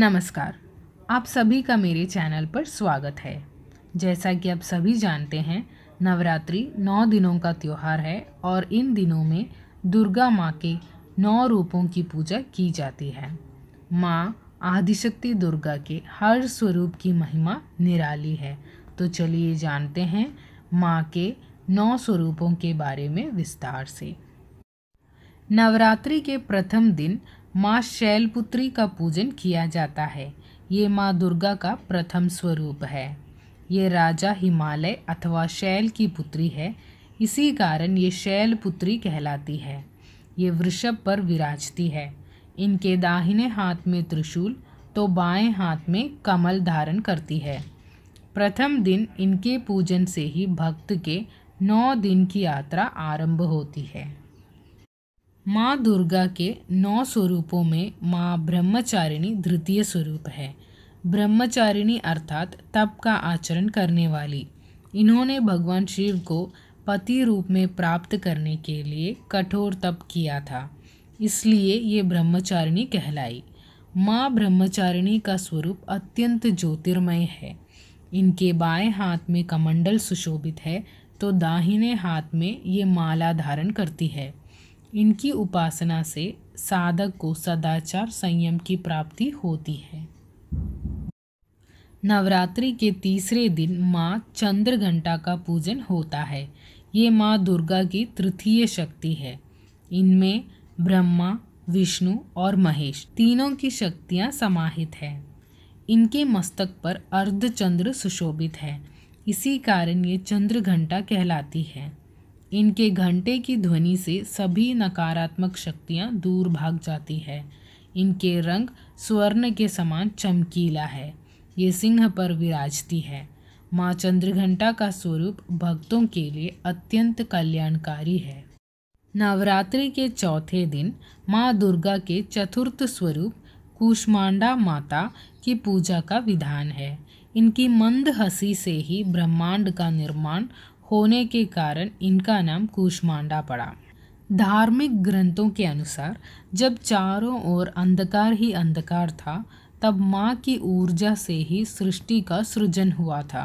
नमस्कार आप सभी का मेरे चैनल पर स्वागत है जैसा कि आप सभी जानते हैं नवरात्रि नौ दिनों का त्यौहार है और इन दिनों में दुर्गा माँ के नौ रूपों की पूजा की जाती है माँ आदिशक्ति दुर्गा के हर स्वरूप की महिमा निराली है तो चलिए जानते हैं माँ के नौ स्वरूपों के बारे में विस्तार से नवरात्रि के प्रथम दिन माँ शैलपुत्री का पूजन किया जाता है ये माँ दुर्गा का प्रथम स्वरूप है ये राजा हिमालय अथवा शैल की पुत्री है इसी कारण ये शैल पुत्री कहलाती है ये वृषभ पर विराजती है इनके दाहिने हाथ में त्रिशूल तो बाएं हाथ में कमल धारण करती है प्रथम दिन इनके पूजन से ही भक्त के नौ दिन की यात्रा आरंभ होती है माँ दुर्गा के नौ स्वरूपों में माँ ब्रह्मचारिणी द्वितीय स्वरूप है ब्रह्मचारिणी अर्थात तप का आचरण करने वाली इन्होंने भगवान शिव को पति रूप में प्राप्त करने के लिए कठोर तप किया था इसलिए ये ब्रह्मचारिणी कहलाई माँ ब्रह्मचारिणी का स्वरूप अत्यंत ज्योतिर्मय है इनके बाएं हाथ में कमंडल सुशोभित है तो दाहिने हाथ में ये माला धारण करती है इनकी उपासना से साधक को सदाचार संयम की प्राप्ति होती है नवरात्रि के तीसरे दिन माँ चंद्र घंटा का पूजन होता है ये माँ दुर्गा की तृतीय शक्ति है इनमें ब्रह्मा विष्णु और महेश तीनों की शक्तियाँ समाहित हैं इनके मस्तक पर अर्धचंद्र सुशोभित है इसी कारण ये चंद्र घंटा कहलाती है इनके घंटे की ध्वनि से सभी नकारात्मक शक्तियाँ दूर भाग जाती है इनके रंग स्वर्ण के समान चमकीला है ये सिंह पर विराजती है माँ चंद्रघंटा का स्वरूप भक्तों के लिए अत्यंत कल्याणकारी है नवरात्रि के चौथे दिन माँ दुर्गा के चतुर्थ स्वरूप कुष्मांडा माता की पूजा का विधान है इनकी मंद हंसी से ही ब्रह्मांड का निर्माण होने के कारण इनका नाम कुष्मांडा पड़ा धार्मिक ग्रंथों के अनुसार जब चारों ओर अंधकार ही अंधकार था तब माँ की ऊर्जा से ही सृष्टि का सृजन हुआ था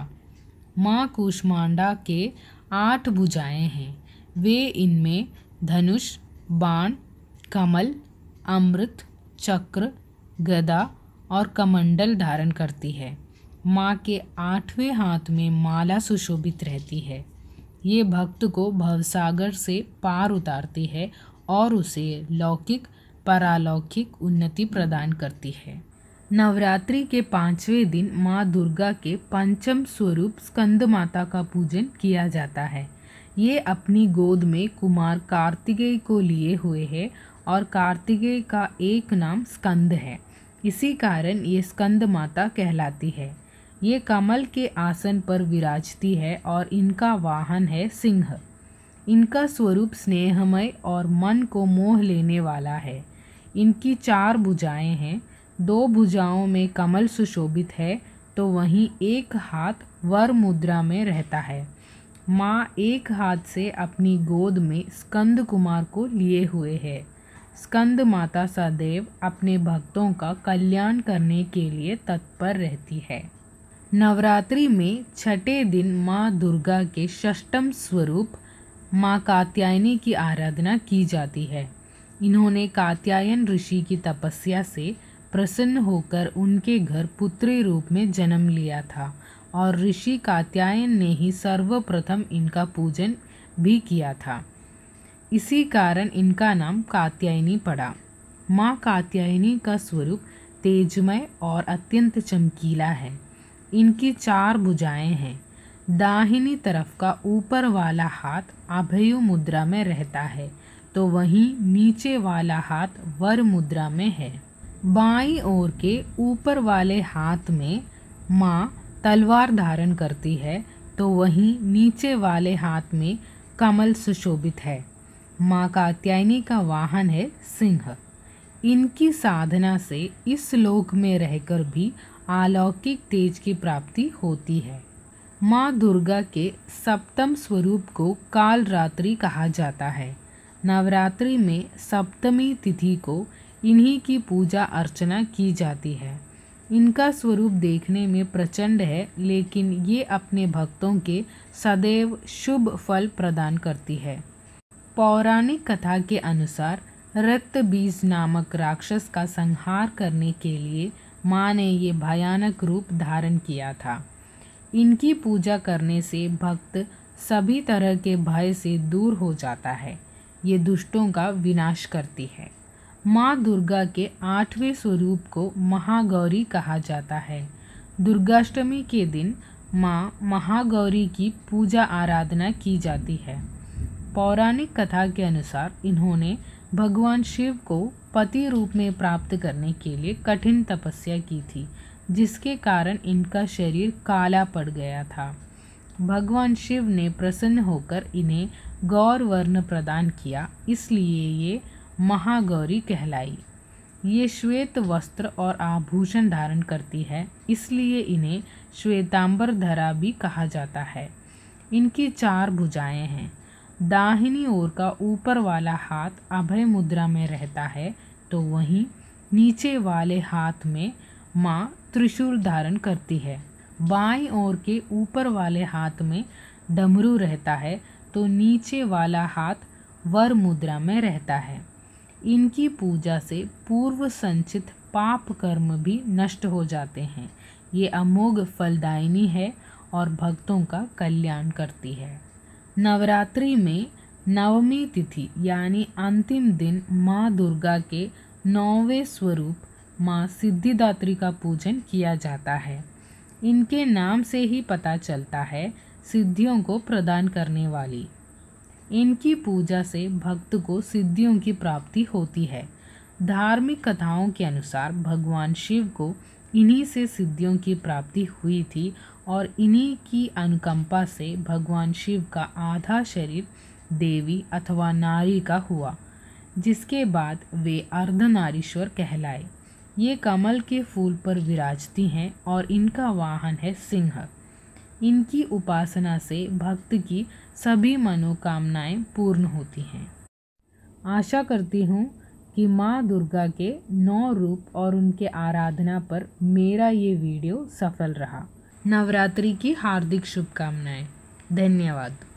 माँ कुष्मांडा के आठ भुजाएं हैं वे इनमें धनुष बाण कमल अमृत चक्र गदा और कमंडल धारण करती है माँ के आठवें हाथ में माला सुशोभित रहती है ये भक्त को भवसागर से पार उतारती है और उसे लौकिक परालौकिक उन्नति प्रदान करती है नवरात्रि के पांचवें दिन माँ दुर्गा के पंचम स्वरूप स्कंद माता का पूजन किया जाता है ये अपनी गोद में कुमार कार्तिकेय को लिए हुए है और कार्तिकेय का एक नाम स्कंद है इसी कारण ये स्कंद माता कहलाती है ये कमल के आसन पर विराजती है और इनका वाहन है सिंह इनका स्वरूप स्नेहमय और मन को मोह लेने वाला है इनकी चार भुजाएं हैं दो भुजाओं में कमल सुशोभित है तो वहीं एक हाथ वर मुद्रा में रहता है माँ एक हाथ से अपनी गोद में स्कंद कुमार को लिए हुए है स्कंद माता सदैव अपने भक्तों का कल्याण करने के लिए तत्पर रहती है नवरात्रि में छठे दिन माँ दुर्गा के षष्टम स्वरूप माँ कात्यायनी की आराधना की जाती है इन्होंने कात्यायन ऋषि की तपस्या से प्रसन्न होकर उनके घर पुत्री रूप में जन्म लिया था और ऋषि कात्यायन ने ही सर्वप्रथम इनका पूजन भी किया था इसी कारण इनका नाम कात्यायनी पड़ा माँ कात्यायनी का स्वरूप तेजमय और अत्यंत चमकीला है इनकी चार भुजाएं हैं दाहिनी तरफ का ऊपर वाला हाथ अभयु मुद्रा में रहता है तो वहीं नीचे वाला हाथ वर मुद्रा में है बाई ओर के ऊपर वाले हाथ में माँ तलवार धारण करती है तो वहीं नीचे वाले हाथ में कमल सुशोभित है माँ का कात्यायनी का वाहन है सिंह इनकी साधना से इस लोक में रहकर भी अलौकिक तेज की प्राप्ति होती है माँ दुर्गा के सप्तम स्वरूप को काल रात्रि कहा जाता है नवरात्रि में सप्तमी तिथि को इन्हीं की पूजा अर्चना की जाती है इनका स्वरूप देखने में प्रचंड है लेकिन ये अपने भक्तों के सदैव शुभ फल प्रदान करती है पौराणिक कथा के अनुसार रक्त बीज नामक राक्षस का संहार करने के लिए माँ ने ये भयानक रूप धारण किया था इनकी पूजा करने से भक्त सभी तरह के भय से दूर हो जाता है ये दुष्टों का विनाश करती है माँ दुर्गा के आठवें स्वरूप को महागौरी कहा जाता है दुर्गाष्टमी के दिन माँ महागौरी की पूजा आराधना की जाती है पौराणिक कथा के अनुसार इन्होंने भगवान शिव को पति रूप में प्राप्त करने के लिए कठिन तपस्या की थी जिसके कारण इनका शरीर काला पड़ गया था भगवान शिव ने प्रसन्न होकर इन्हें गौर वर्ण प्रदान किया इसलिए ये महागौरी कहलाई ये श्वेत वस्त्र और आभूषण धारण करती है इसलिए इन्हें श्वेतांबर धरा भी कहा जाता है इनकी चार भुजाएं हैं दाहिनी ओर का ऊपर वाला हाथ अभय मुद्रा में रहता है तो वहीं नीचे वाले हाथ में माँ त्रिशूल धारण करती है बाई ओर के ऊपर वाले हाथ में डमरू रहता है तो नीचे वाला हाथ वर मुद्रा में रहता है इनकी पूजा से पूर्व संचित पाप कर्म भी नष्ट हो जाते हैं ये अमोघ फलदायिनी है और भक्तों का कल्याण करती है नवरात्रि में नवमी तिथि यानी अंतिम दिन माँ दुर्गा के नौवे स्वरूप माँ सिद्धिदात्री का पूजन किया जाता है इनके नाम से ही पता चलता है सिद्धियों को प्रदान करने वाली इनकी पूजा से भक्त को सिद्धियों की प्राप्ति होती है धार्मिक कथाओं के अनुसार भगवान शिव को इन्हीं से सिद्धियों की प्राप्ति हुई थी और इन्हीं की अनुकंपा से भगवान शिव का आधा शरीर देवी अथवा नारी का हुआ जिसके बाद वे अर्धनारीश्वर कहलाए ये कमल के फूल पर विराजती हैं और इनका वाहन है सिंह इनकी उपासना से भक्त की सभी मनोकामनाएं पूर्ण होती हैं आशा करती हूँ कि माँ दुर्गा के नौ रूप और उनके आराधना पर मेरा ये वीडियो सफल रहा नवरात्रि की हार्दिक शुभकामनाएं धन्यवाद